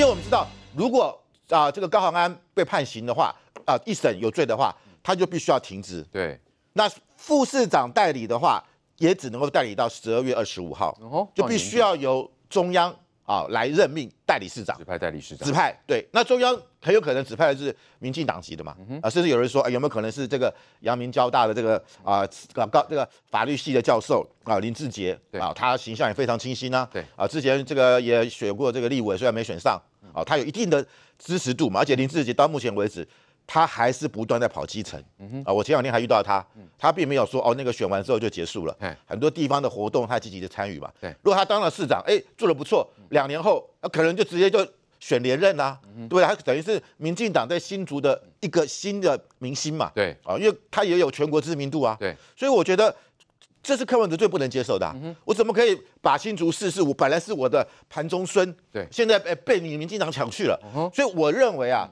因为我们知道，如果啊这个高行安被判刑的话，啊一审有罪的话，他就必须要停职。对。那副市长代理的话，也只能够代理到十二月二十五号，就必须要由中央啊来任命代理市长。指派代理市长。指派，对。那中央很有可能指派的是民进党籍的嘛？啊，甚至有人说，有没有可能是这个阳明交大的这个啊高这个法律系的教授啊林志杰？对啊，他形象也非常清晰呢。对啊，之前这个也选过这个立委，虽然没选上。哦，他有一定的支持度嘛，而且林志杰到目前为止，他还是不断在跑基层。嗯啊，我前两天还遇到他，他并没有说哦，那个选完之后就结束了。很多地方的活动他积极的参与嘛。对，如果他当了市长，哎，做的不错，两年后可能就直接就选连任啦。对，他等于是民进党在新竹的一个新的明星嘛。对，啊，因为他也有全国知名度啊。对，所以我觉得。这是柯文哲最不能接受的，我怎么可以把新竹四市五本来是我的盘中孙，对，现在被被你们金党抢去了，所以我认为啊，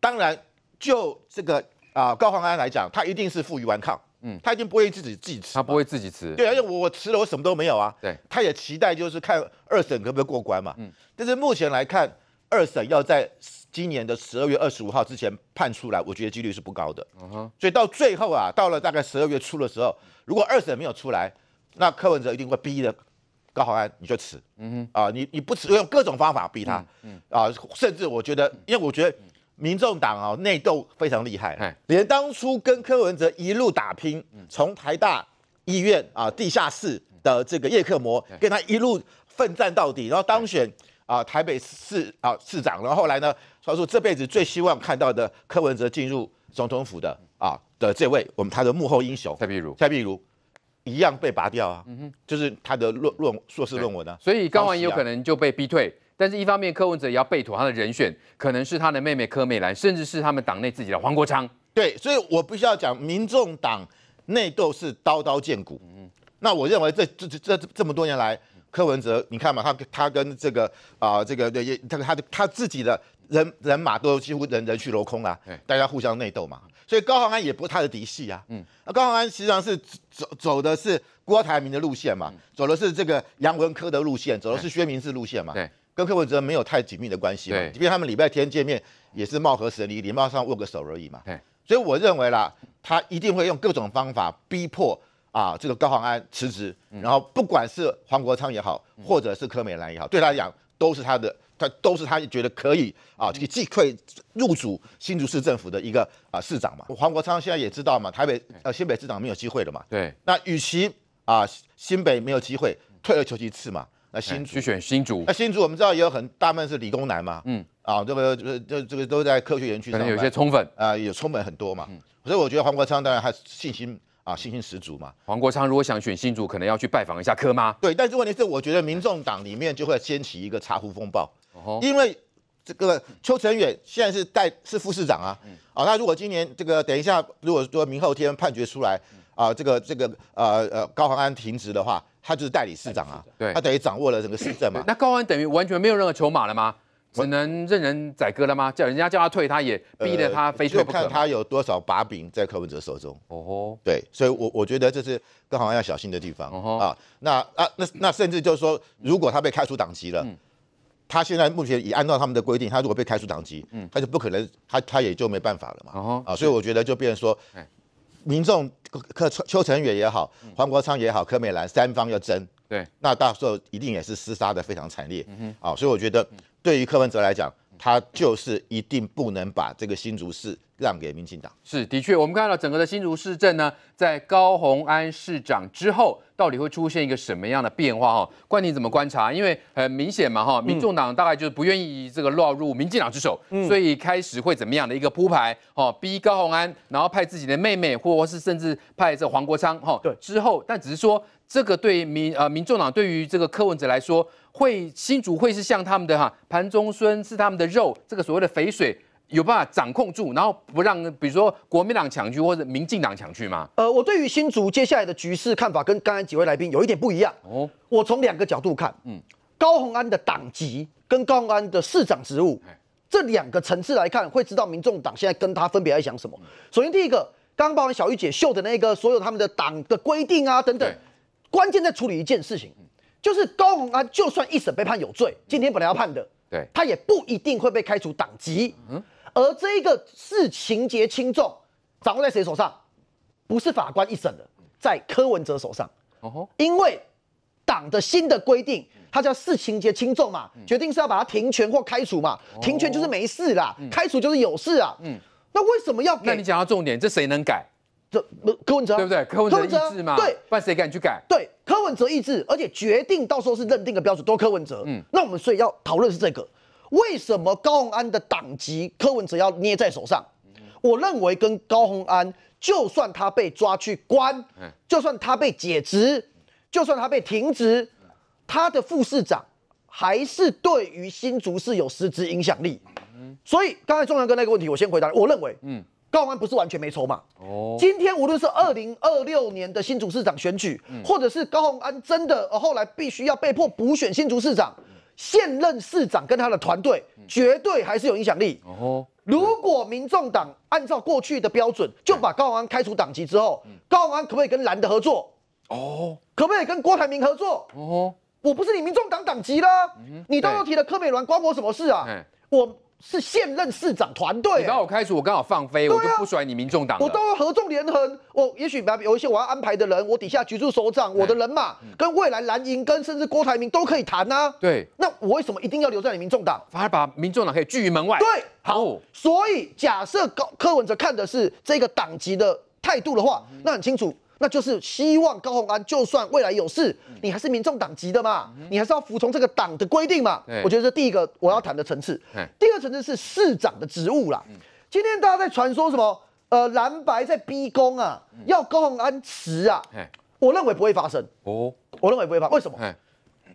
当然就这个啊高鸿安来讲，他一定是负隅顽抗，嗯，他一定不会自己自己吃，他不会自己吃，对，而且我我吃了我什么都没有啊，对，他也期待就是看二审可不可以过关嘛，嗯，但是目前来看。二审要在今年的十二月二十五号之前判出来，我觉得几率是不高的。嗯所以到最后啊，到了大概十二月初的时候，如果二审没有出来，那柯文哲一定会逼的高浩安你就辞。嗯哼，啊，你你不辞，用各种方法逼他。嗯，啊，甚至我觉得，因为我觉得民众党啊内斗非常厉害，连当初跟柯文哲一路打拼，从台大医院啊地下室的这个叶克魔，跟他一路奋战到底，然后当选。啊，台北市啊市长，然后后来呢，他说这辈子最希望看到的柯文哲进入总统府的啊的这位，我们他的幕后英雄蔡比如，蔡比如一样被拔掉啊，嗯哼，就是他的论论硕士论文啊，所以文也有可能就被逼退，但是一方面柯文哲也要背妥他的人选，可能是他的妹妹柯美兰，甚至是他们党内自己的黄国昌，对，所以我必须要讲，民众党内斗是刀刀见骨，那我认为这这这这么多年来。柯文哲，你看嘛，他他跟这个啊，这个对也，他他的他自己的人人马都几乎人人去楼空啦，大家互相内斗嘛。所以高鸿安也不是他的嫡系啊，嗯，那高鸿安实际上是走走的是郭台铭的路线嘛，走的是这个杨文科的路线，走的是薛明志路线嘛，对，跟柯文哲没有太紧密的关系，嘛，即便他们礼拜天见面也是貌合神离，礼貌上握个手而已嘛，对，所以我认为啦，他一定会用各种方法逼迫。啊，这个高鸿安辞职，然后不管是黄国昌也好，或者是柯美兰也好，对他讲都是他的，他都是他觉得可以啊，可以既可以入主新竹市政府的一个啊市长嘛。黄国昌现在也知道嘛，台北呃新北市长没有机会了嘛。对。那与其啊新北没有机会，退而求其次嘛，那新去选新竹。那新竹我们知道也有很大部分是理工男嘛。嗯。啊，这个这这这个都在科学园区，可能有些冲粉啊，有充粉很多嘛。嗯。所以我觉得黄国昌当然还信心。啊，信心十足嘛！黄国昌如果想选新主，可能要去拜访一下柯妈。对，但是问题是，我觉得民众党里面就会掀起一个茶壶风暴，因为这个邱成远现在是代是副市长啊。啊，那如果今年这个等一下，如果说明后天判决出来啊，这个这个呃呃高鸿安停职的话，他就是代理市长啊，他等于掌握了整个市政嘛。那高安等于完全没有任何筹码了吗？只能任人宰割了吗？叫人家叫他退，他也逼得他非退不可。看他有多少把柄在柯文哲手中。哦对，所以，我我觉得这是更好要小心的地方啊。那啊，那那甚至就是说，如果他被开除党籍了，他现在目前已按照他们的规定，他如果被开除党籍，嗯，他就不可能，他他也就没办法了嘛。啊，所以我觉得就变成说。民众柯柯邱，成远也好，黄国昌也好，柯美兰三方要争，对，那到时候一定也是厮杀的非常惨烈，嗯哼，所以我觉得对于柯文哲来讲，他就是一定不能把这个新竹市。让给民进党是的确，我们看到整个的新竹市政呢，在高鸿安市长之后，到底会出现一个什么样的变化？哈，关你怎么观察？因为很明显嘛，哈，民众党大概就是不愿意这个落入民进党之手，所以开始会怎么样的一个铺排？哈，逼高鸿安，然后派自己的妹妹，或是甚至派这黄国昌，哈，对。之后，但只是说这个对民呃民众党对于这个柯文哲来说，会新竹会是像他们的哈，盘中孙是他们的肉，这个所谓的肥水。有办法掌控住，然后不让比如说国民党抢去或者民进党抢去吗？呃，我对于新竹接下来的局势看法跟刚才几位来宾有一点不一样。哦，我从两个角度看，嗯，高鸿安的党籍跟高鸿安的市长职务这两个层次来看，会知道民众党现在跟他分别在想什么。首先第一个，刚刚包含小玉姐秀的那个，所有他们的党的规定啊等等，关键在处理一件事情，就是高鸿安就算一审被判有罪，今天本来要判的，对他也不一定会被开除党籍。嗯。而这一个是情节轻重，掌握在谁手上？不是法官一审的，在柯文哲手上。哦因为党的新的规定，它叫是情节轻重嘛，决定是要把他停权或开除嘛。停权就是没事啦，开除就是有事啊。嗯，那为什么要改？那你讲到重点，这谁能改？这柯文哲对不对？柯文哲意志嘛。对，不然谁敢去改？对，柯文哲意志，而且决定到时候是认定的标准都柯文哲。嗯，那我们所以要讨论是这个。为什么高鸿安的党籍柯文哲要捏在手上？我认为跟高鸿安，就算他被抓去关，就算他被解职，就算他被停职，他的副市长还是对于新竹市有实质影响力。所以刚才中央哥那个问题，我先回答，我认为，嗯，高鸿安不是完全没筹码。哦，今天无论是二零二六年的新竹市长选举，或者是高鸿安真的后来必须要被迫补选新竹市长。现任市长跟他的团队绝对还是有影响力。哦，如果民众党按照过去的标准，就把高宏安开除党籍之后，高宏安可不可以跟蓝的合作？哦，可不可以跟郭台铭合作？哦，我不是你民众党党籍了，你到处提了柯美銮，关我什么事啊？我。是现任市长团队，你把我开除，我刚好放飞，我就不甩你民众党。我都合纵连横，我也许把有一些我要安排的人，我底下局助首长，我的人马跟未来蓝营跟甚至郭台铭都可以谈呐。对，那我为什么一定要留在你民众党，反而把民众党可以拒于门外？对，好。所以假设高柯文哲看的是这个党籍的态度的话，那很清楚。那就是希望高鸿安，就算未来有事，你还是民众党籍的嘛，你还是要服从这个党的规定嘛。我觉得这第一个我要谈的层次。第二层次是市长的职务啦。今天大家在传说什么？呃，蓝白在逼宫啊，要高鸿安辞啊。我认为不会发生哦，我认为不会发。为什么？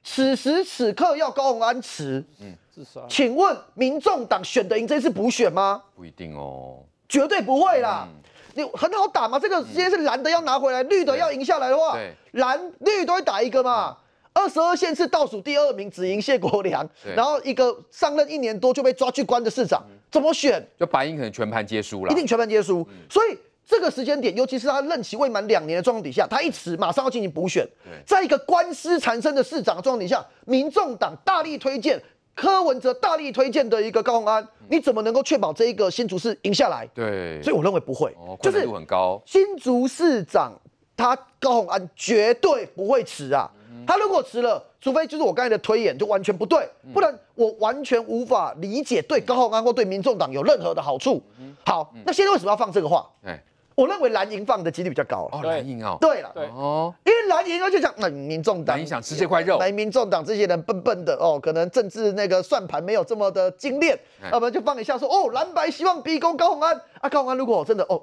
此时此刻要高鸿安辞？嗯，自杀。请问民众党选的赢这次补选吗？不一定哦，绝对不会啦。你很好打嘛？这个直接是蓝的要拿回来，绿的要赢下来的话，蓝绿都会打一个嘛。二十二县是倒数第二名，只赢谢国良，然后一个上任一年多就被抓去关的市长，怎么选？就白银可能全盘皆输了，一定全盘皆输。所以这个时间点，尤其是他任期未满两年的状况底下，他一辞，马上要进行补选，在一个官司缠身的市长的状况底下，民众党大力推荐。柯文哲大力推荐的一个高鸿安，你怎么能够确保这一个新竹市赢下来？对，所以我认为不会，就是很高。新竹市长他高鸿安绝对不会辞啊，他如果辞了，除非就是我刚才的推演就完全不对，不然我完全无法理解对高鸿安或对民众党有任何的好处。好，那现在为什么要放这个话？哎。我认为蓝营放的几率比较高了。哦，蓝营哦，对了，对哦，因为蓝营他就讲，嗯，民众党想吃这块肉，来，民众党这些人笨笨的哦，可能政治那个算盘没有这么的精炼，要不然就放一下说，哦，蓝白希望逼宫高宏安啊，高宏安如果真的哦。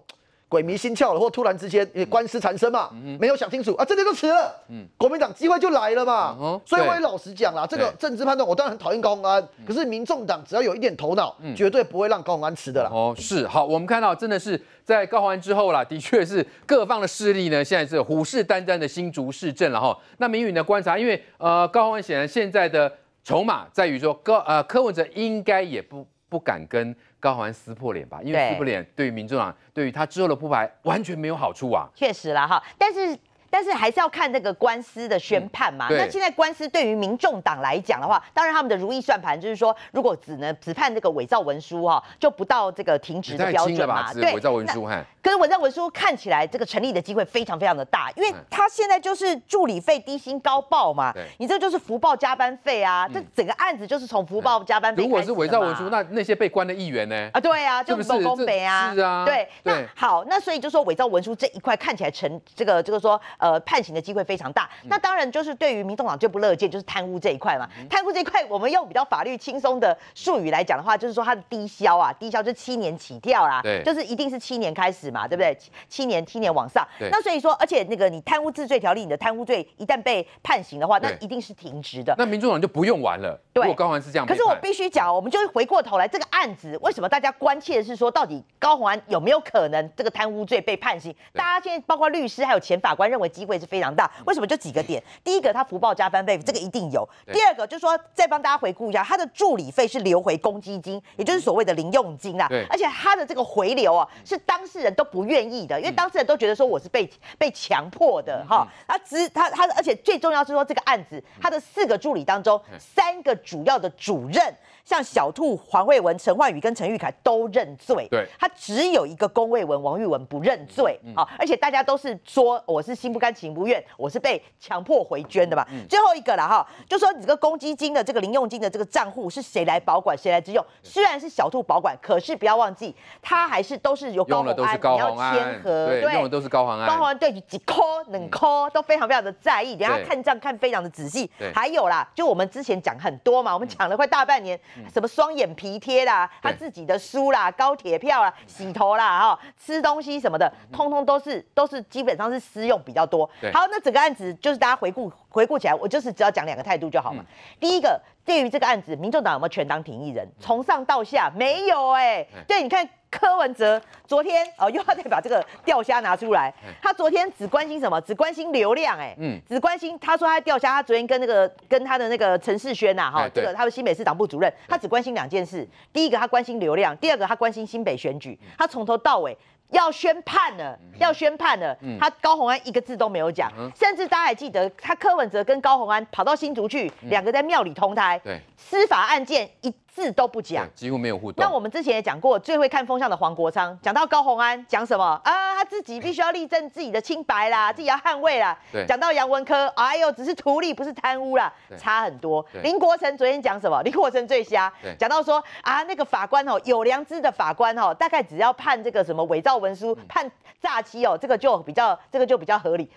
鬼迷心窍了，或突然之间因为官司缠身嘛，没有想清楚啊，这边就辞了。国民党机会就来了嘛，所以我也老实讲啦，这个政治判断我当然很讨厌高鸿安，可是民众党只要有一点头脑，绝对不会让高鸿安迟的啦。哦，是好，我们看到真的是在高鸿安之后啦，的确是各方的势力呢，现在是虎视眈眈的新竹市政了哈。那明宇的观察，因为呃高鸿安显然现在的筹码在于说高呃柯文哲应该也不。不敢跟高鸿撕破脸吧，因为撕破脸对于民众党，对于他之后的铺排完全没有好处啊。确实啦，哈，但是。但是还是要看这个官司的宣判嘛。那现在官司对于民众党来讲的话，当然他们的如意算盘就是说，如果只能只判这个伪造文书哈，就不到这个停职的标准嘛。对，伪造文书哈。可是伪造文书看起来这个成立的机会非常非常的大，因为他现在就是助理费低薪高报嘛。你这就是福报加班费啊，这整个案子就是从福报加班。如果是伪造文书，那那些被关的议员呢？啊，对啊，就是包工本啊。是啊，对。那好，那所以就说伪造文书这一块看起来成这个就是说。呃，判刑的机会非常大。那当然就是对于民进党最不乐见，就是贪污这一块嘛。贪污这一块，我们用比较法律轻松的术语来讲的话，就是说他的低消啊，低消就七年起跳啦，对，就是一定是七年开始嘛，对不对？七年七年往上。那所以说，而且那个你贪污治罪条例，你的贪污罪一旦被判刑的话，那一定是停职的。那民进党就不用玩了。对，高环是这样。可是我必须讲，我们就回过头来，这个案子为什么大家关切的是说，到底高环安有没有可能这个贪污罪被判刑？大家现在包括律师还有前法官认为。机会是非常大，为什么就几个点？第一个，他不报加班费，这个一定有；第二个，就是说再帮大家回顾一下，他的助理费是留回公积金，也就是所谓的零用金啊。而且他的这个回流啊，是当事人都不愿意的，因为当事人都觉得说我是被被强迫的哈。他只他他，而且最重要是说这个案子，他的四个助理当中，三个主要的主任。像小兔黄慧文、陈焕宇跟陈玉凯都认罪，对，他只有一个龚卫文、王玉文不认罪啊！而且大家都是说，我是心不甘情不愿，我是被强迫回捐的嘛。最后一个了哈，就说你这个公积金的这个零用金的这个账户是谁来保管，谁来支用？虽然是小兔保管，可是不要忘记，他还是都是由高宏安，你要签核，对，用的都是高宏安，高宏安对几颗、冷颗都非常非常的在意，等下看账看非常的仔细。还有啦，就我们之前讲很多嘛，我们抢了快大半年。什么双眼皮贴啦，他自己的书啦，高铁票啦，洗头啦，哈，吃东西什么的，通通都是都是基本上是私用比较多。好，那整个案子就是大家回顾回顾起来，我就是只要讲两个态度就好嘛。第一个，对于这个案子，民众党有没有权当庭议人？从上到下没有哎。对，你看。柯文哲昨天哦，又要再把这个钓虾拿出来。他昨天只关心什么？只关心流量，哎，嗯，只关心。他说他钓虾，他昨天跟那个跟他的那个陈世轩呐，哈，这个他的新北市党部主任，他只关心两件事。第一个他关心流量，第二个他关心新北选举。他从头到尾。要宣判了，要宣判了。他高红安一个字都没有讲，甚至大家还记得，他柯文哲跟高红安跑到新竹去，两个在庙里同台。对，司法案件一字都不讲，几乎没有互动。那我们之前也讲过，最会看风向的黄国昌，讲到高红安讲什么啊？他自己必须要立证自己的清白啦，自己要捍卫啦。对。讲到杨文科，哎呦，只是图利不是贪污啦，差很多。林国成昨天讲什么？林国成最瞎。对。讲到说啊，那个法官哦，有良知的法官哦，大概只要判这个什么伪造。文书判诈欺哦，这个就比较这个就比较合理。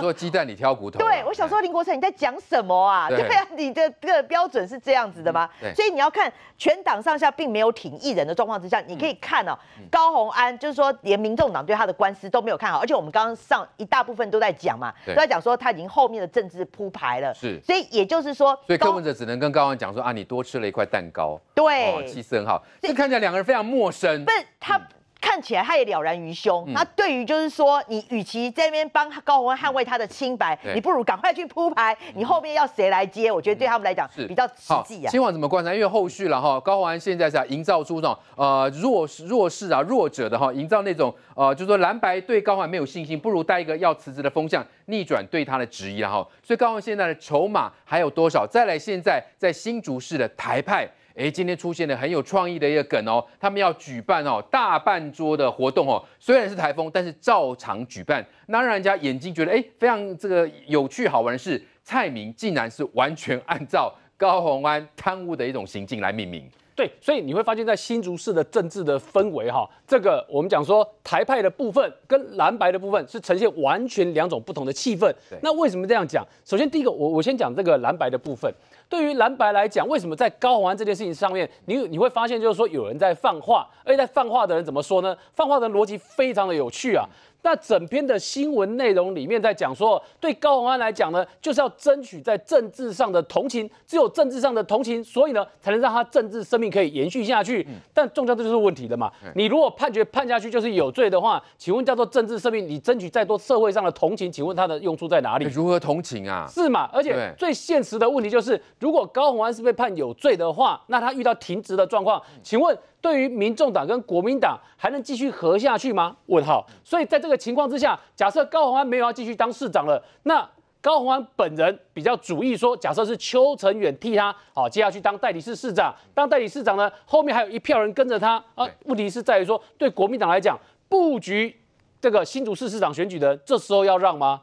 说鸡蛋你挑骨头。对，我想说林国成你在讲什么啊？对，你的这个标准是这样子的吗？所以你要看全党上下并没有挺一人的状况之下，你可以看哦。高宏安就是说，连民众党对他的官司都没有看好，而且我们刚刚上一大部分都在讲嘛，都在讲说他已经后面的政治铺排了。是，所以也就是说，所以高文哲只能跟高宏安讲说啊，你多吃了一块蛋糕，对，气色很好。这看起来两个人非常陌生，不是他。看起来他也了然于胸。那对于就是说，你与其在那边帮高宏安捍卫他的清白，你不如赶快去铺牌。你后面要谁来接？我觉得对他们来讲是比较实际啊。今晚怎么观察？因为后续了哈，高宏安现在在营造出那种呃弱势弱势啊弱者的哈，营造那种呃，就是说蓝白对高宏安没有信心，不如带一个要辞职的风向逆转对他的质疑了哈。所以高宏安现在的筹码还有多少？再来现在在新竹市的台派。哎，今天出现了很有创意的一个梗哦，他们要举办哦大半桌的活动哦，虽然是台风，但是照常举办。那让人家眼睛觉得哎，非常这个有趣好玩的是，蔡明竟然是完全按照高宏安贪污的一种行径来命名。对，所以你会发现在新竹市的政治的氛围哈，这个我们讲说台派的部分跟蓝白的部分是呈现完全两种不同的气氛。那为什么这样讲？首先第一个，我我先讲这个蓝白的部分。对于蓝白来讲，为什么在高洪安这件事情上面，你你会发现就是说有人在放话，而且在放话的人怎么说呢？放话的逻辑非常的有趣啊。那整篇的新闻内容里面在讲说，对高洪安来讲呢，就是要争取在政治上的同情，只有政治上的同情，所以呢，才能让他政治生命可以延续下去。但重要，这就是问题了嘛？你如果判决判下去就是有罪的话，请问叫做政治生命，你争取再多社会上的同情，请问它的用处在哪里？如何同情啊？是嘛？而且最现实的问题就是，如果高洪安是被判有罪的话，那他遇到停职的状况，请问？对于民众党跟国民党还能继续合下去吗？问号。所以在这个情况之下，假设高虹安没有要继续当市长了，那高虹安本人比较主意说，假设是邱成远替他好接下去当代理市市长，当代理市长呢，后面还有一票人跟着他。啊，问题是在于说，对国民党来讲，布局这个新竹市市长选举的这时候要让吗？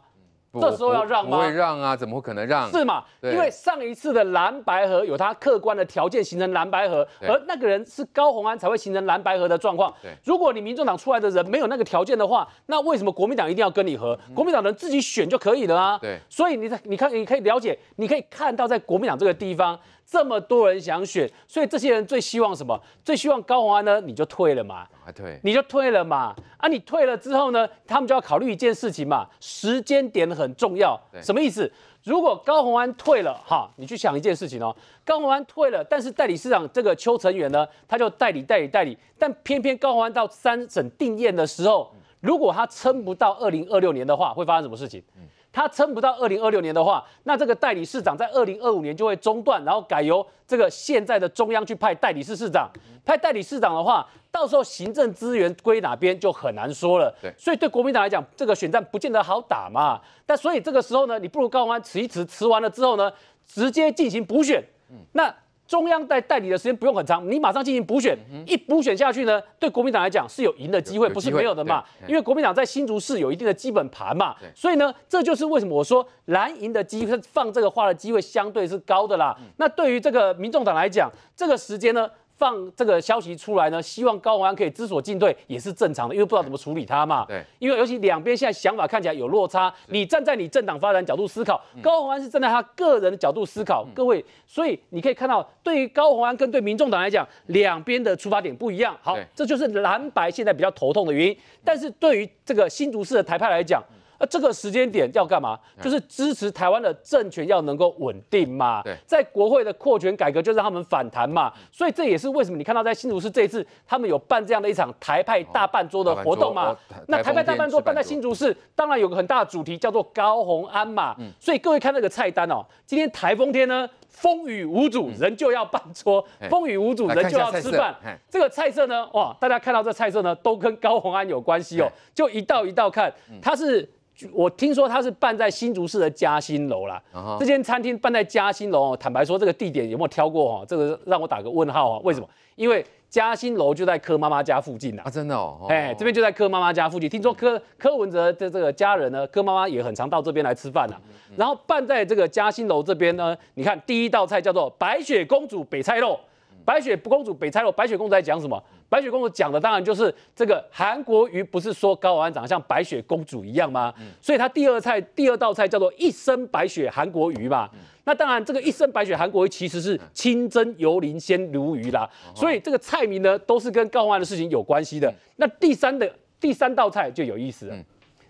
这时候要让吗？不会让啊，怎么可能让？是嘛？因为上一次的蓝白河有它客观的条件形成蓝白河，而那个人是高鸿安才会形成蓝白河的状况。如果你民众党出来的人没有那个条件的话，那为什么国民党一定要跟你合？国民党人自己选就可以了啊。对，所以你在你看，你可以了解，你可以看到在国民党这个地方。这么多人想选，所以这些人最希望什么？最希望高鸿安呢？你就退了嘛，退，你就退了嘛。啊，你退了之后呢，他们就要考虑一件事情嘛，时间点很重要。什么意思？如果高鸿安退了，哈，你去想一件事情哦。高鸿安退了，但是代理市长这个邱成元呢，他就代理代理代理。但偏偏高鸿安到三审定验的时候，如果他撑不到二零二六年的话，会发生什么事情？他撑不到二零二六年的话，那这个代理市长在二零二五年就会中断，然后改由这个现在的中央去派代理市市长。派代理市长的话，到时候行政资源归哪边就很难说了。对，所以对国民党来讲，这个选战不见得好打嘛。但所以这个时候呢，你不如高文安辞一辞，辞完了之后呢，直接进行补选。嗯，那。中央代代理的时间不用很长，你马上进行补选，一补选下去呢，对国民党来讲是有赢的机会，不是没有的嘛。因为国民党在新竹市有一定的基本盘嘛，所以呢，这就是为什么我说蓝营的机会放这个话的机会相对是高的啦。那对于这个民众党来讲，这个时间呢？放这个消息出来呢，希望高鸿安可以知所进退也是正常的，因为不知道怎么处理他嘛。对，因为尤其两边现在想法看起来有落差。你站在你政党发展角度思考，高鸿安是站在他个人的角度思考，各位，所以你可以看到，对于高鸿安跟对民众党来讲，两边的出发点不一样。好，这就是蓝白现在比较头痛的原因。但是对于这个新竹市的台派来讲。那这个时间点要干嘛？就是支持台湾的政权要能够稳定嘛。对，在国会的扩权改革就让他们反弹嘛。所以这也是为什么你看到在新竹市这一次他们有办这样的一场台派大半桌的活动嘛。那台派大半桌办在新竹市，当然有个很大的主题叫做高红安嘛。所以各位看那个菜单哦，今天台风天呢？风雨无阻，人就要办桌；风雨无阻，人就要吃饭。这个菜色呢，哇，大家看到这菜色呢，都跟高红安有关系哦。就一道一道看，他是我听说他是办在新竹市的嘉兴楼啦。这间餐厅办在嘉兴楼，坦白说，这个地点有没有挑过？哦？这个让我打个问号啊？为什么？因为。嘉兴楼就在柯妈妈家附近呐，啊，真的哦，哎，这边就在柯妈妈家附近。听说柯柯文哲的这个家人呢，柯妈妈也很常到这边来吃饭呐。然后办在这个嘉兴楼这边呢，你看第一道菜叫做白雪公主北菜肉。白雪公主北菜罗，白雪公主在讲什么？白雪公主讲的当然就是这个韩国瑜不是说高安长得像白雪公主一样吗？所以他第二菜第二道菜叫做一身白雪韩国瑜嘛。那当然，这个一身白雪韩国瑜其实是清蒸油淋鲜鲈鱼啦。所以这个菜名呢都是跟高安的事情有关系的。那第三的第三道菜就有意思了，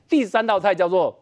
第三道菜叫做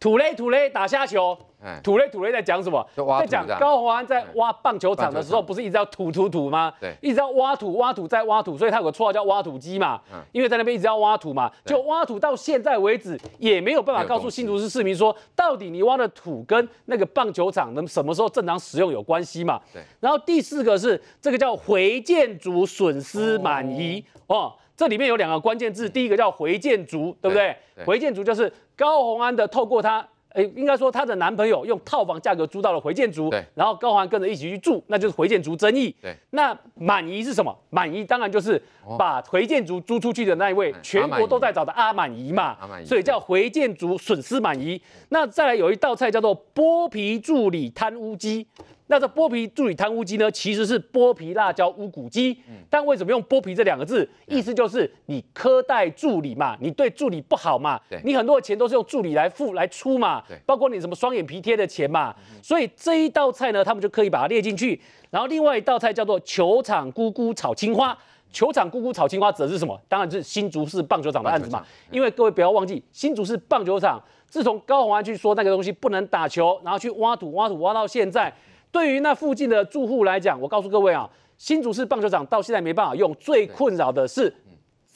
土雷土雷打虾球。土类土类在讲什么？在讲高宏安在挖棒球场的时候，不是一直要土土土吗？对，一直要挖土挖土再挖土，所以他有个绰号叫挖土机嘛。嗯，因为在那边一直要挖土嘛，就挖土到现在为止也没有办法告诉新竹市市民说，到底你挖的土跟那个棒球场能什么时候正常使用有关系嘛？对。然后第四个是这个叫回建筑损失满意哦，这里面有两个关键字，第一个叫回建筑，对不对？回建筑就是高宏安的透过他。哎，应该说她的男朋友用套房价格租到了回建族，对，然后高环跟着一起去住，那就是回建族争议。对，那满姨是什么？满姨当然就是把回建族租出去的那一位，全国都在找的阿满姨嘛，阿满姨，所以叫回建族损失满姨。那再来有一道菜叫做剥皮助理贪污鸡。那这剥皮助理贪污鸡呢，其实是剥皮辣椒乌骨鸡。嗯。但为什么用剥皮这两个字？意思就是你苛待助理嘛，你对助理不好嘛。你很多的钱都是用助理来付来出嘛。包括你什么双眼皮贴的钱嘛。所以这一道菜呢，他们就可以把它列进去。然后另外一道菜叫做球场姑姑炒青花。球场姑姑炒青花指的是什么？当然是新竹市棒球场的案子嘛。因为各位不要忘记，新竹市棒球场自从高鸿安去说那个东西不能打球，然后去挖土挖土挖到现在。对于那附近的住户来讲，我告诉各位啊，新竹市棒球场到现在没办法用，最困扰的是。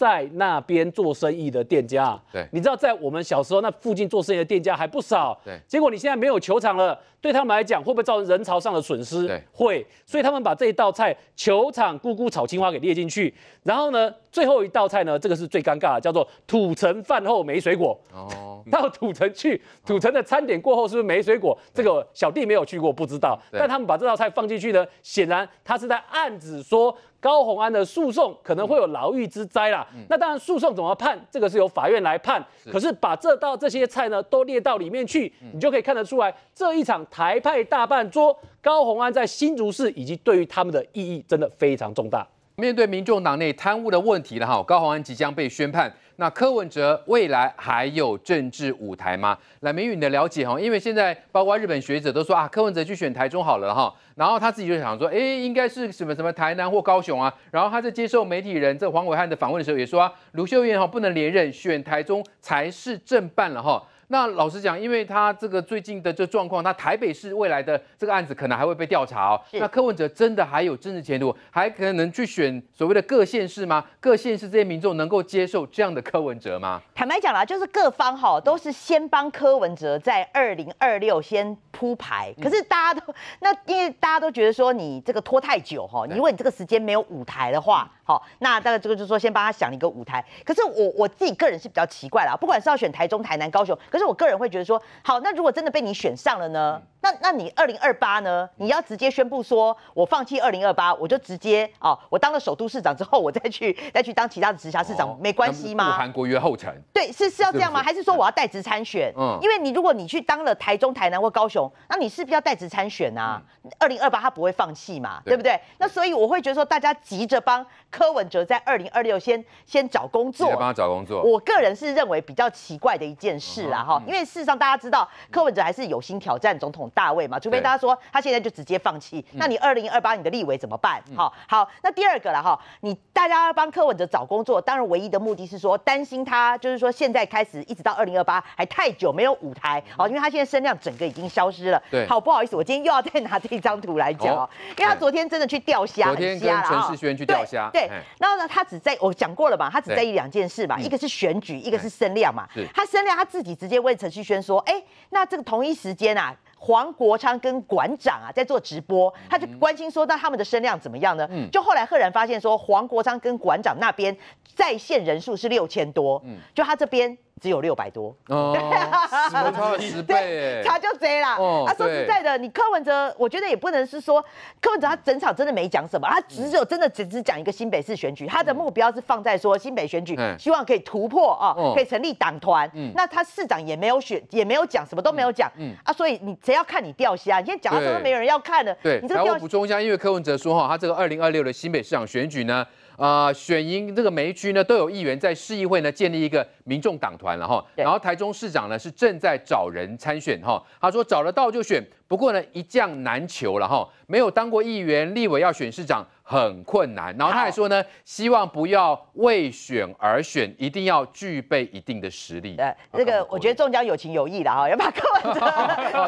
在那边做生意的店家，对，你知道在我们小时候那附近做生意的店家还不少，对。结果你现在没有球场了，对他们来讲会不会造成人潮上的损失？对，会。所以他们把这一道菜“球场姑姑炒青花”给列进去，然后呢，最后一道菜呢，这个是最尴尬的，叫做“土城饭后没水果”。哦，到土城去，土城的餐点过后是不是没水果？这个小弟没有去过，不知道。但他们把这道菜放进去呢，显然他是在暗指说。高宏安的诉讼可能会有牢狱之灾啦。那当然，诉讼怎么判，这个是由法院来判。可是把这道这些菜呢都列到里面去，你就可以看得出来，这一场台派大半桌，高宏安在新竹市以及对于他们的意义真的非常重大。面对民众党内贪污的问题了哈，高宏安即将被宣判。那柯文哲未来还有政治舞台吗？来，明宇，你的了解哈？因为现在包括日本学者都说啊，柯文哲去选台中好了哈。然后他自己就想说，哎，应该是什么什么台南或高雄啊？然后他在接受媒体人这黄伟汉的访问的时候，也说，卢秀燕哈不能连任，选台中才是正办了哈。那老实讲，因为他这个最近的这状况，他台北市未来的这个案子可能还会被调查哦。那柯文哲真的还有政治前途，还可能去选所谓的各县市吗？各县市这些民众能够接受这样的柯文哲吗？坦白讲啦，就是各方哈都是先帮柯文哲在二零二六先铺排。可是大家都那因为大家都觉得说你这个拖太久哈，因为你这个时间没有舞台的话哈，那大概这个就是说先帮他想一个舞台。可是我我自己个人是比较奇怪啦，不管是要选台中、台南、高雄，可。是我个人会觉得说，好，那如果真的被你选上了呢？那那你二零二八呢？你要直接宣布说我放弃二零二八，我就直接哦，我当了首都市长之后，我再去再去当其他的直辖市长，没关系吗？韩国约后尘。对，是是要这样吗？还是说我要代职参选？嗯，因为你如果你去当了台中、台南或高雄，那你是不是要代职参选啊？二零二八他不会放弃嘛，对不对？那所以我会觉得说，大家急着帮柯文哲在二零二六先先找工作，帮他找工作。我个人是认为比较奇怪的一件事啦。好，因为事实上大家知道柯文哲还是有心挑战总统大位嘛，除非大家说他现在就直接放弃，那你二零二八你的立委怎么办？好好，那第二个啦哈，你大家要帮柯文哲找工作，当然唯一的目的是说担心他，就是说现在开始一直到二零二八还太久没有舞台，好，因为他现在声量整个已经消失了。对，好不好意思，我今天又要再拿这一张图来讲，因为他昨天真的去钓虾，昨天跟陈世萱去钓虾。对然后呢，他只在，我讲过了嘛，他只在意两件事嘛，一个是选举，一个是声量嘛。他声量他自己直接。问陈旭轩说：“哎，那这个同一时间啊，黄国昌跟馆长啊在做直播，他就关心说，那他们的声量怎么样呢？嗯，就后来赫然发现说，黄国昌跟馆长那边在线人数是六千多，嗯，就他这边。”只有六百多，哦，十倍，差他就贼了。哦，他说实在的，你柯文哲，我觉得也不能是说柯文哲他整场真的没讲什么，他只有真的只是讲一个新北市选举，他的目标是放在说新北选举，希望可以突破啊，可以成立党团。嗯，那他市长也没有选，也没有讲，什么都没有讲。嗯，啊，所以你谁要看你钓虾？你先讲他说没有人要看的。对，来我补充一下，因为柯文哲说哈，他这个二零二六的新北市长选举呢。啊，选赢这个每一区呢，都有议员在市议会呢建立一个民众党团了哈。然后台中市长呢是正在找人参选哈，他说找得到就选。不过呢，一将难求了哈，没有当过议员、立委要选市长很困难。然后他还说呢，希望不要为选而选，一定要具备一定的实力。呃，这个我觉得中奖有情有义的哈，要把刚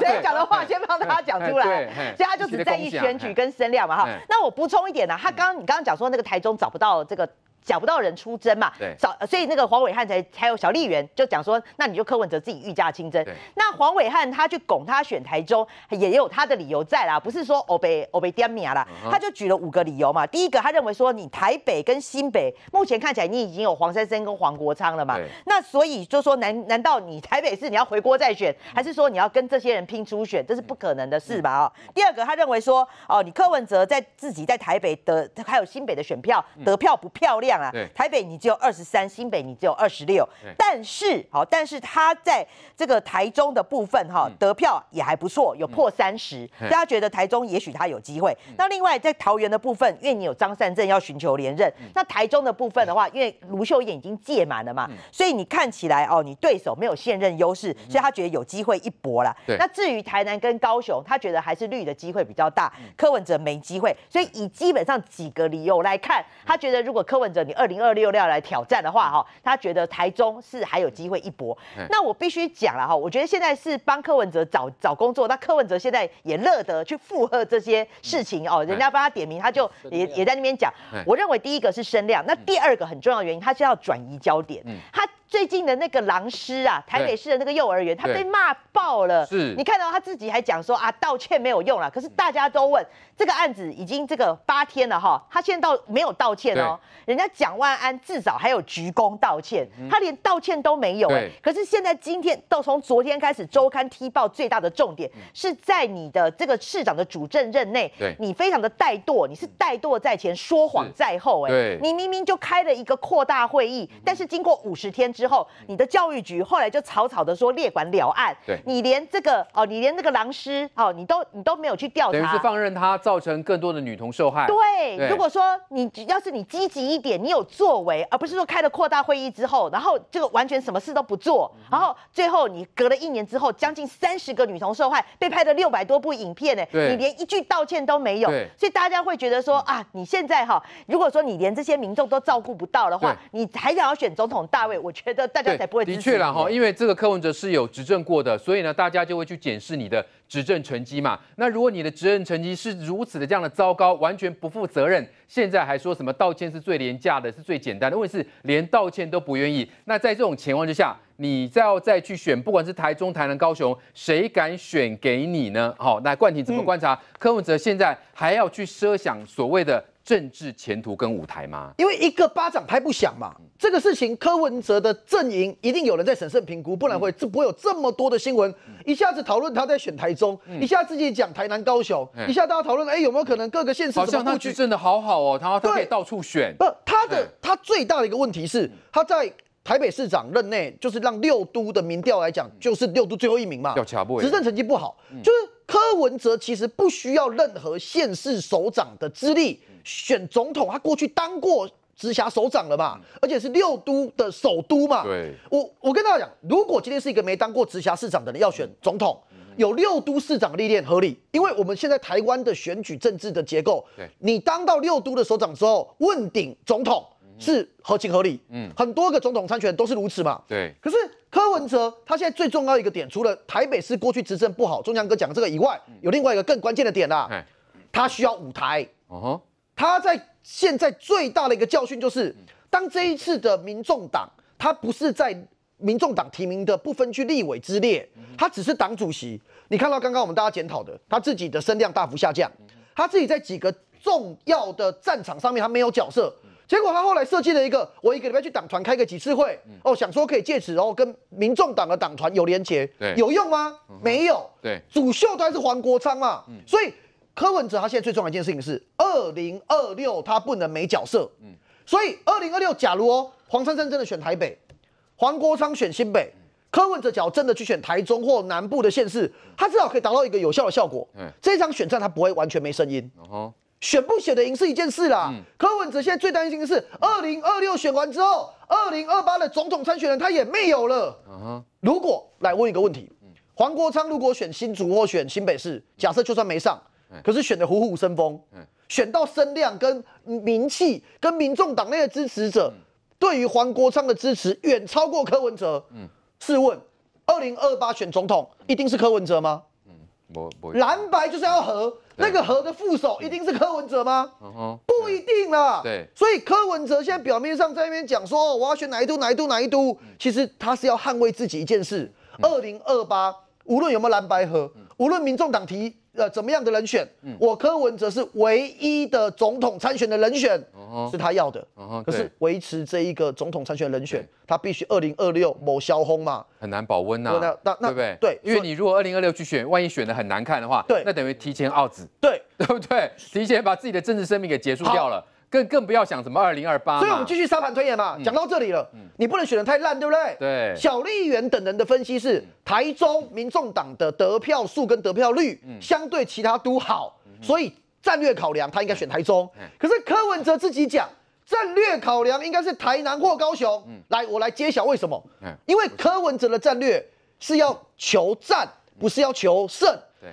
才 讲的话先帮他讲出来。所以他就只在意选举跟声量嘛哈。那我补充一点呢，他刚你刚刚讲说那个台中找不到这个。找不到人出征嘛？找，所以那个黄伟汉才还有小丽媛就讲说，那你就柯文哲自己御驾亲征。那黄伟汉他去拱他选台中，也有他的理由在啦，不是说欧北欧北点名啦，他就举了五个理由嘛。第一个，他认为说你台北跟新北目前看起来你已经有黄珊珊跟黄国昌了嘛，那所以就说难难道你台北市你要回锅再选，还是说你要跟这些人拼初选，这是不可能的事吧？啊，第二个他认为说哦，你柯文哲在自己在台北的还有新北的选票得票不漂亮。台北你只有二十三，新北你只有二十六，但是好，但是他在这个台中的部分哈，得票也还不错，有破三十，大家觉得台中也许他有机会。那另外在桃园的部分，因为你有张善政要寻求连任，那台中的部分的话，因为卢秀燕已经届满了嘛，所以你看起来哦，你对手没有现任优势，所以他觉得有机会一搏了。那至于台南跟高雄，他觉得还是绿的机会比较大，柯文哲没机会，所以以基本上几个理由来看，他觉得如果柯文哲。你二零二六要来挑战的话，哈，他觉得台中是还有机会一搏。那我必须讲了哈，我觉得现在是帮柯文哲找找工作，那柯文哲现在也乐得去附和这些事情哦，人家帮他点名，他就也也在那边讲。我认为第一个是声量，那第二个很重要的原因，他是要转移焦点。他。最近的那个狼师啊，台北市的那个幼儿园，他被骂爆了。是你看到他自己还讲说啊，道歉没有用了。可是大家都问这个案子已经这个八天了哈，他现在到没有道歉哦。人家蒋万安至少还有鞠躬道歉，他连道歉都没有哎。可是现在今天到从昨天开始，周刊踢爆最大的重点是在你的这个市长的主政任内，你非常的怠惰，你是怠惰在前，说谎在后哎。你明明就开了一个扩大会议，但是经过五十天之。之后，你的教育局后来就草草的说列管了案，你连这个哦，你连那个狼师哦，你都你都没有去调查，等于是放任他造成更多的女童受害。对，如果说你要是你积极一点，你有作为，而不是说开了扩大会议之后，然后这个完全什么事都不做，然后最后你隔了一年之后，将近三十个女童受害，被拍的六百多部影片呢，你连一句道歉都没有，所以大家会觉得说啊，你现在哈，如果说你连这些民众都照顾不到的话，你还想要选总统大卫，我觉得。大家才不会。的确啦，哈，因为这个柯文哲是有执政过的，所以呢，大家就会去检视你的执政成绩嘛。那如果你的执政成绩是如此的这样的糟糕，完全不负责任，现在还说什么道歉是最廉价的，是最简单的？问题是连道歉都不愿意。那在这种情况之下，你再要再去选，不管是台中、台南、高雄，谁敢选给你呢？好，那冠廷怎么观察？柯文哲现在还要去设想所谓的？政治前途跟舞台吗？因为一个巴掌拍不响嘛。这个事情柯文哲的阵营一定有人在审慎评估，不然会这不会有这么多的新闻一下子讨论他在选台中，一下子己讲台南高雄，一下大家讨论哎有没有可能各个县市？好像他局真的好好哦，他后他可以到处选。不，他的他最大的一个问题是他在台北市长任内，就是让六都的民调来讲，就是六都最后一名嘛，执政成绩不好，就是。柯文哲其实不需要任何县市首长的资历选总统，他过去当过直辖首长了吧？而且是六都的首都嘛。对，我我跟大家讲，如果今天是一个没当过直辖市长的人要选总统，有六都市长历练合理，因为我们现在台湾的选举政治的结构，你当到六都的首长之后，问鼎总统是合情合理。嗯，很多个总统参选都是如此嘛。对，可是。柯文哲他现在最重要一个点，除了台北市过去执政不好，中央哥讲这个以外，有另外一个更关键的点啦。他需要舞台。他在现在最大的一个教训就是，当这一次的民众党，他不是在民众党提名的不分区立委之列，他只是党主席。你看到刚刚我们大家检讨的，他自己的声量大幅下降，他自己在几个重要的战场上面，他没有角色。结果他后来设计了一个，我一个礼拜去党团开个几次会，哦，想说可以借此然后跟民众党的党团有连结，有用吗？没有。对，主秀都还是黄国昌嘛，嗯，所以柯文哲他现在最重要一件事情是二零二六他不能没角色，嗯，所以二零二六假如哦黄珊珊真的选台北，黄国昌选新北，柯文哲只要真的去选台中或南部的县市，他至少可以达到一个有效的效果，嗯，这场选战他不会完全没声音，哦。选不选的赢是一件事啦，柯文哲现在最担心的是，二零二六选完之后，二零二八的总统参选人他也没有了。如果来问一个问题，黄国昌如果选新竹或选新北市，假设就算没上，可是选的虎虎生风，选到声量跟名气跟民众党内的支持者对于黄国昌的支持远超过柯文哲。试问，二零二八选总统一定是柯文哲吗？蓝白就是要和那个和的副手一定是柯文哲吗？嗯不一定啦。对，所以柯文哲现在表面上在那边讲说，我要选哪一度哪一度哪一度，其实他是要捍卫自己一件事。二零二八，无论有没有蓝白和，无论民众党提。呃，怎么样的人选？我柯文哲是唯一的总统参选的人选，是他要的。可是维持这一个总统参选人选，他必须二零二六某消轰嘛，很难保温呐。那那对不对？对，因为你如果二零二六去选，万一选的很难看的话，对，那等于提前奥子，对对不对？提前把自己的政治生命给结束掉了。更更不要想什么二零二八，所以我们继续沙盘推演嘛，讲到这里了，你不能选的太烂，对不对？对。小丽媛等人的分析是，台中民众党的得票数跟得票率相对其他都好，所以战略考量他应该选台中。可是柯文哲自己讲，战略考量应该是台南或高雄。来，我来揭晓为什么？因为柯文哲的战略是要求战，不是要求胜。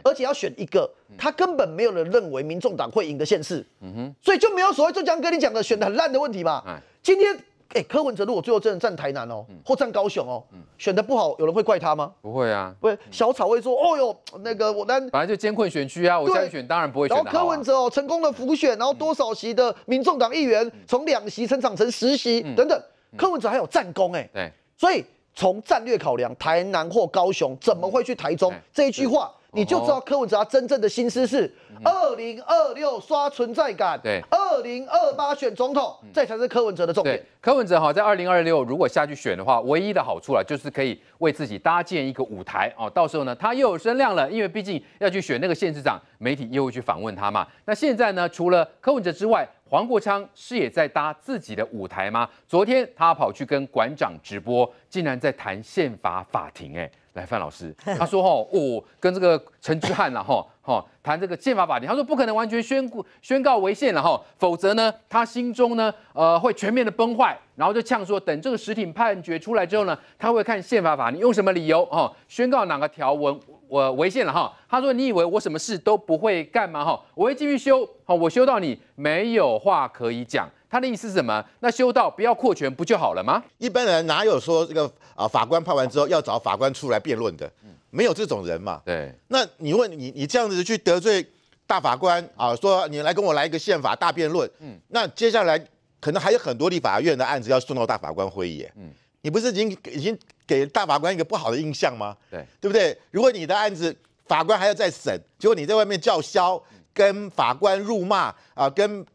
而且要选一个他根本没有人认为民众党会赢的县市，嗯哼，所以就没有所谓就江跟你讲的选的很烂的问题嘛。哎，今天哎柯文哲如果最后真的站台南哦，或站高雄哦，选的不好，有人会怪他吗？不会啊，不是小草会说哦哟那个我那本来就艰困选区啊，我现在选当然不会选。然后柯文哲哦成功的浮选，然后多少席的民众党议员从两席成长成十席等等，柯文哲还有战功哎，对，所以从战略考量，台南或高雄怎么会去台中这一句话？你就知道柯文哲他真正的心思是二零二六刷存在感，对，二零二八选总统，这才是柯文哲的重点。柯文哲哈在二零二六如果下去选的话，唯一的好处啊就是可以为自己搭建一个舞台哦，到时候呢他又有声量了，因为毕竟要去选那个县市长，媒体又会去访问他嘛。那现在呢，除了柯文哲之外，黄国昌是也在搭自己的舞台吗？昨天他跑去跟馆长直播，竟然在谈宪法法庭，哎。哎，范老师，他说哦，我跟这个陈志翰了哈，哈谈这个宪法法庭，他说不可能完全宣布宣告违宪了哈，否则呢，他心中呢，呃，会全面的崩坏，然后就呛说，等这个实体判决出来之后呢，他会看宪法法你用什么理由哦，宣告哪个条文我违宪了哈，他说你以为我什么事都不会干吗哈，我会继续修，好，我修到你没有话可以讲。他的意思是什么？那修道不要扩权不就好了吗？一般人哪有说这个啊？法官判完之后要找法官出来辩论的，没有这种人嘛。对，那你问你，你这样子去得罪大法官啊？说你来跟我来一个宪法大辩论？嗯，那接下来可能还有很多立法院的案子要送到大法官会议。嗯，你不是已经已经给大法官一个不好的印象吗？对，对不对？如果你的案子法官还要再审，结果你在外面叫嚣。跟法官辱骂啊，跟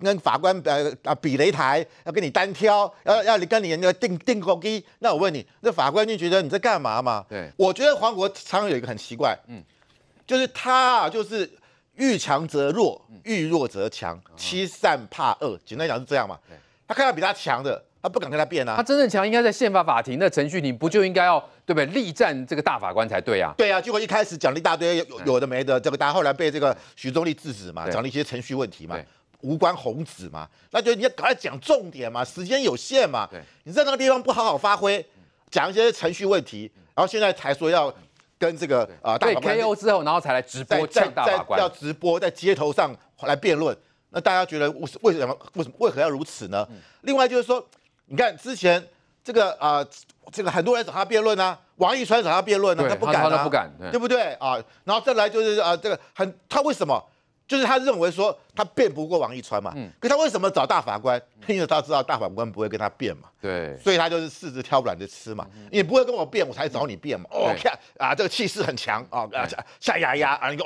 跟法官呃啊比擂台，要跟你单挑，要要你跟你那个定定规矩。那我问你，那法官就觉得你在干嘛嘛？对，我觉得黄国昌有一个很奇怪，嗯，就是他啊，就是遇强则弱，遇弱则强，欺善怕恶，简单讲是这样嘛。他看到比他强的，他不敢跟他辩啊。他真正强，应该在宪法法庭的程序你不就应该要？对不对？力战这个大法官才对呀。对呀，结果一开始讲了一大堆有有的没的，这个大家后来被这个徐忠利制止嘛，讲了一些程序问题嘛，无关宏旨嘛。那就得你要赶快讲重点嘛，时间有限嘛。你在那个地方不好好发挥，讲一些程序问题，然后现在才说要跟这个啊大法官 KO 之后，然后才来直播在在要直播在街头上来辩论。那大家觉得为什么为什么为何要如此呢？另外就是说，你看之前。这个啊，这个很多人找他辩论呐，王一川找他辩论呐，他不敢，他不敢，对不对啊？然后再来就是啊，这个很他为什么？就是他认为说他辩不过王一川嘛，嗯，可他为什么找大法官？因为他知道大法官不会跟他辩嘛，对，所以他就是柿子挑软的吃嘛，你不会跟我辩，我才找你辩嘛哦，看啊，这个气势很强啊，下压压啊，你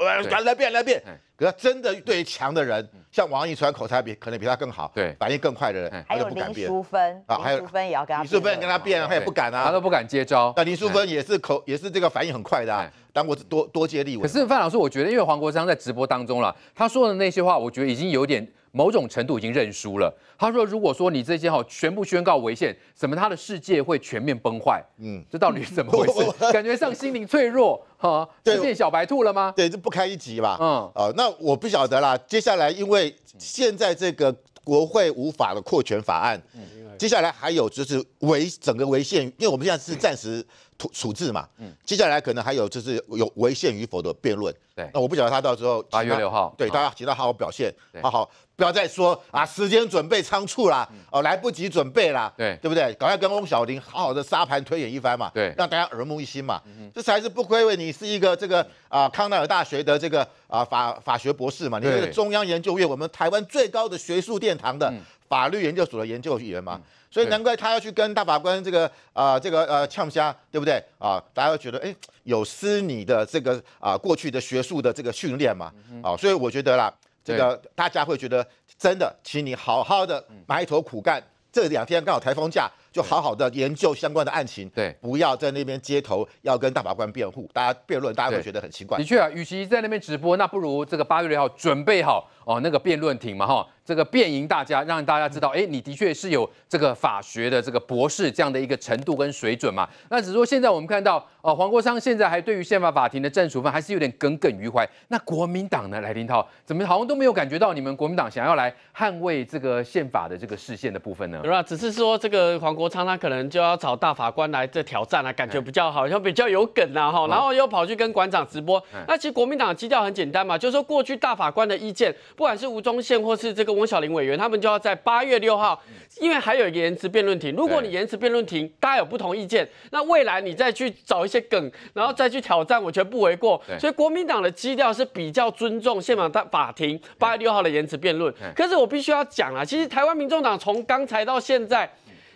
来辩来辩。可是真的，对于强的人，像王一川口才比可能比他更好，对，反应更快的人，还有林淑芬啊，有淑芬也要跟他，林淑芬跟他变，他也不敢啊，他都不敢接招。那林淑芬也是口，也是这个反应很快的，啊，我过多多接力。可是范老师，我觉得因为黄国昌在直播当中了，他说的那些话，我觉得已经有点。某种程度已经认输了。他说：“如果说你这些哈全部宣告违宪，怎么他的世界会全面崩坏？嗯，这到底怎么回事？感觉上心灵脆弱，哈，成见小白兔了吗？对，这不开一集吧。嗯，哦，那我不晓得啦。接下来，因为现在这个国会无法的扩权法案，接下来还有就是违整个违宪，因为我们现在是暂时。”处处置嘛，嗯，接下来可能还有就是有违宪与否的辩论，对，那我不晓得他到时候八月六号，对，大家期待他好表现，好好，不要再说啊时间准备仓促啦，哦来不及准备啦，对，对不对？赶快跟翁小玲好好的沙盘推演一番嘛，对，让大家耳目一新嘛，这才是不愧为你是一个这个啊康奈尔大学的这个啊法法学博士嘛，你是中央研究院我们台湾最高的学术殿堂的法律研究所的研究员嘛。所以难怪他要去跟大法官这个啊，这个呃呛虾，对不对啊？大家都觉得哎，有失你的这个啊过去的学术的这个训练嘛？啊，所以我觉得啦，这个大家会觉得真的，请你好好的埋头苦干。这两天刚好台风假，就好好的研究相关的案情。对，不要在那边街头要跟大法官辩护，大家辩论，大家会觉得很奇怪。的确啊，与其在那边直播，那不如这个八月六号准备好。哦，那个辩论庭嘛，哈，这个辩赢大家，让大家知道，哎，你的确是有这个法学的这个博士这样的一个程度跟水准嘛。那只是说现在我们看到，呃，黄国昌现在还对于宪法法庭的正处分还是有点耿耿于怀。那国民党呢，来林涛，怎么好像都没有感觉到你们国民党想要来捍卫这个宪法的这个视线的部分呢？对啊，只是说这个黄国昌他可能就要找大法官来这挑战啊，感觉比较好，像比较有梗啊，哈，然后又跑去跟馆长直播。那其实国民党基调很简单嘛，就是说过去大法官的意见。不管是吴宗宪或是这个翁晓玲委员，他们就要在八月六号，因为还有一个延迟辩论庭。如果你延迟辩论庭，大家有不同意见，那未来你再去找一些梗，然后再去挑战，我觉得不为过。所以国民党的基调是比较尊重宪法大法庭八月六号的延迟辩论。可是我必须要讲啊，其实台湾民众党从刚才到现在。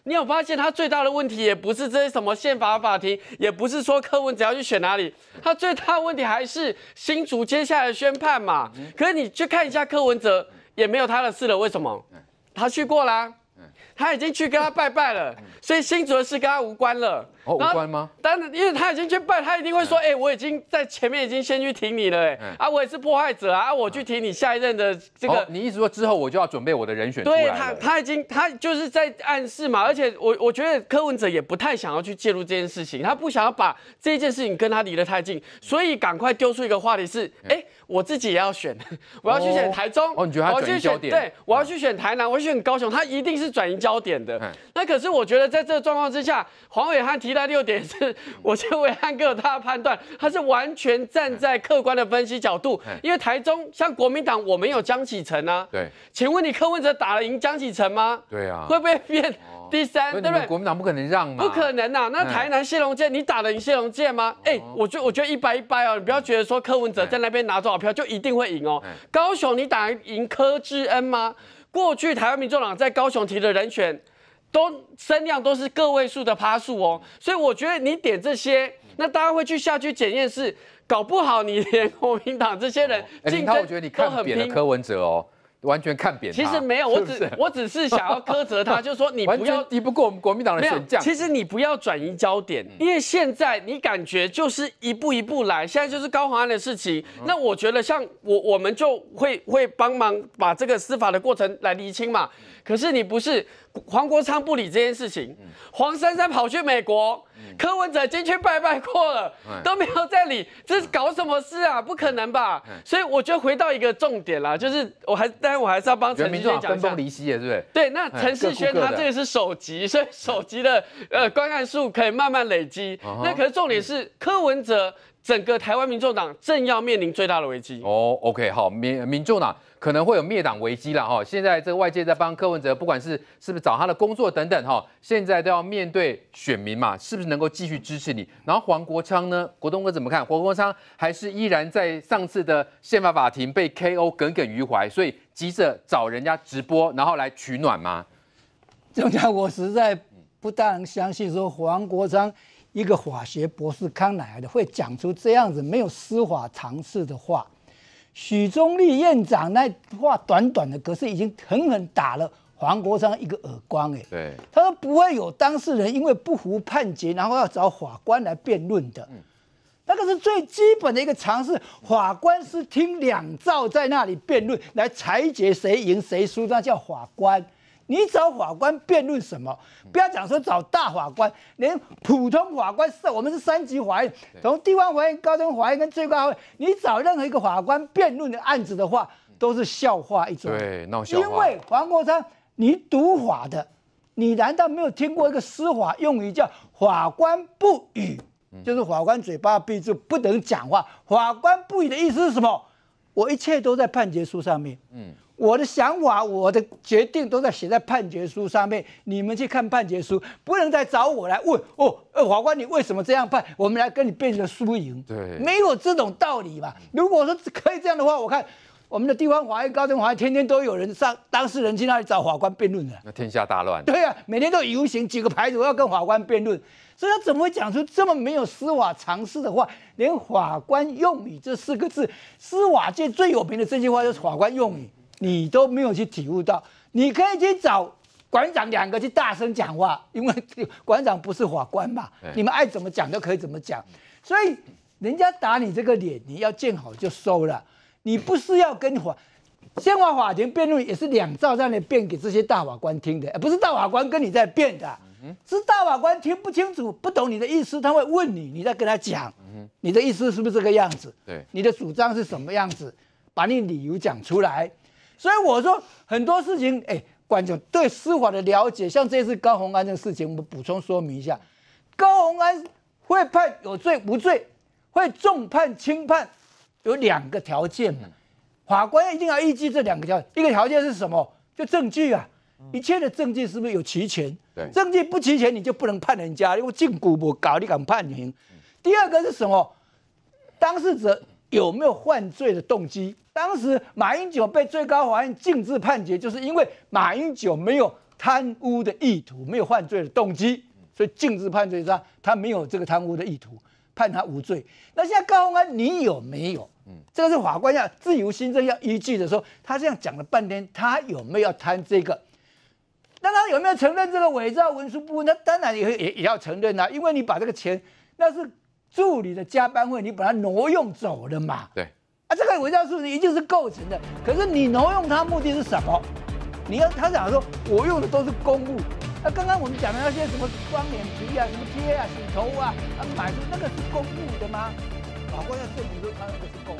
你有发现他最大的问题，也不是这些什么宪法法庭，也不是说柯文哲要去选哪里，他最大的问题还是新竹接下来宣判嘛。可是你去看一下柯文哲，也没有他的事了，为什么？他去过啦，他已经去跟他拜拜了，所以新竹的事跟他无关了。无关吗？但是，因为他已经去拜，他一定会说：“哎，我已经在前面已经先去挺你了，哎，啊，我也是迫害者啊，我去挺你下一任的这个。”你意思说之后我就要准备我的人选？对他，他已经他就是在暗示嘛。而且我我觉得柯文哲也不太想要去介入这件事情，他不想要把这件事情跟他离得太近，所以赶快丢出一个话题是：“哎，我自己也要选，我要去选台中哦，你觉得他转移焦点？对，我要去选台南，我要选高雄，他一定是转移焦点的。那可是我觉得在这个状况之下，黄伟汉提。在六点是，我认为汉哥他的判断，他是完全站在客观的分析角度，因为台中像国民党，我们有江启程啊。对，请问你柯文哲打了赢江启程吗？对啊，会不会变第三？对不对？国民党不可能让吗？不可能啊！那台南谢龙介，你打赢谢龙介吗？哎，我觉我觉得一百一百哦，你不要觉得说柯文哲在那边拿多少票就一定会赢哦。高雄，你打赢柯志恩吗？过去台湾民众党在高雄提的人选。都增量都是个位数的趴数哦，所以我觉得你点这些，那大家会去下去检验是搞不好你连国民党这些人，竞争看扁了柯文哲哦，完全看扁。其实没有，我只我只是想要苛责他，就说你不要敌不过我们国民党的选将。其实你不要转移焦点，因为现在你感觉就是一步一步来，现在就是高宏安的事情。那我觉得像我我们就会会帮忙把这个司法的过程来厘清嘛。可是你不是黄国昌不理这件事情，黄珊珊跑去美国，柯文哲进去拜拜过了，都没有再理，这是搞什么事啊？不可能吧？所以我觉得回到一个重点啦，就是我还当然我还是要帮陈世轩讲一下，分崩离析了，对不对？对，那陈世轩他这个是首集，所以首集的呃观看数可以慢慢累积。那可是重点是柯文哲。整个台湾民众党正要面临最大的危机哦，OK，好民民众党可能会有灭党危机了哈。现在这个外界在帮柯文哲，不管是是不是找他的工作等等哈，现在都要面对选民嘛，是不是能够继续支持你？然后黄国昌呢？国东哥怎么看？黄国昌还是依然在上次的宪法法庭被 KO，耿耿于怀，所以急着找人家直播，然后来取暖吗？这样我实在不大相信说黄国昌。一个法学博士康乃尔的会讲出这样子没有司法常识的话，许宗力院长那话短短的，可是已经狠狠打了黄国昌一个耳光。哎，对，他说不会有当事人因为不服判决，然后要找法官来辩论的。嗯，那个是最基本的一个常识，法官是听两造在那里辩论来裁决谁赢谁输，那叫法官。你找法官辩论什么？不要讲说找大法官，连普通法官，是，我们是三级法院，从地方法院、高等法院跟最高法院，你找任何一个法官辩论的案子的话，都是笑话一种。对，闹笑话。因为黄国昌，你读法的，你难道没有听过一个司法用语叫“法官不语”，就是法官嘴巴闭住，不能讲话。法官不语的意思是什么？我一切都在判决书上面。嗯。我的想法，我的决定都在写在判决书上面，你们去看判决书，不能再找我来问哦。法官，你为什么这样判？我们来跟你辩论输赢。对，没有这种道理吧？如果说可以这样的话，我看我们的地方法院、高等法院天天都有人上当事人去那里找法官辩论的，那天下大乱。对啊，每天都游行，举个牌子我要跟法官辩论，所以他怎么会讲出这么没有司法常识的话？连法官用语这四个字，司法界最有名的这句话就是法官用语。你都没有去体悟到，你可以去找馆长两个去大声讲话，因为馆长不是法官嘛，你们爱怎么讲都可以怎么讲。所以人家打你这个脸，你要见好就收了。你不是要跟法，先往法庭辩论也是两照在那辩给这些大法官听的，不是大法官跟你在辩的，是大法官听不清楚，不懂你的意思，他会问你，你在跟他讲，你的意思是不是这个样子？对，你的主张是什么样子？把你理由讲出来。所以我说很多事情，哎，观众对司法的了解，像这次高洪安这个事情，我们补充说明一下：高洪安会判有罪无罪，会重判轻判，有两个条件嘛。法官一定要依据这两个条件，一个条件是什么？就证据啊，一切的证据是不是有齐全？对，证据不齐全你就不能判人家，因为禁锢不搞你敢判刑。第二个是什么？当事者有没有犯罪的动机？当时马英九被最高法院禁止判决，就是因为马英九没有贪污的意图，没有犯罪的动机，所以禁止判决是他没有这个贪污的意图，判他无罪。那现在高宏安，你有没有？嗯，这个是法官要自由心证要依据的，候，他这样讲了半天，他有没有贪这个？那他有没有承认这个伪造文书分？那当然也也也要承认啊，因为你把这个钱那是助理的加班费，你把它挪用走了嘛？对。啊，这个伪造数字一定是构成的。可是你挪用它目的是什么？你要他想说，我用的都是公务。那刚刚我们讲的那些什么双眼皮啊、什么贴啊、洗头啊、啊买，那个是公务的吗？法官要证明说，他那个是公。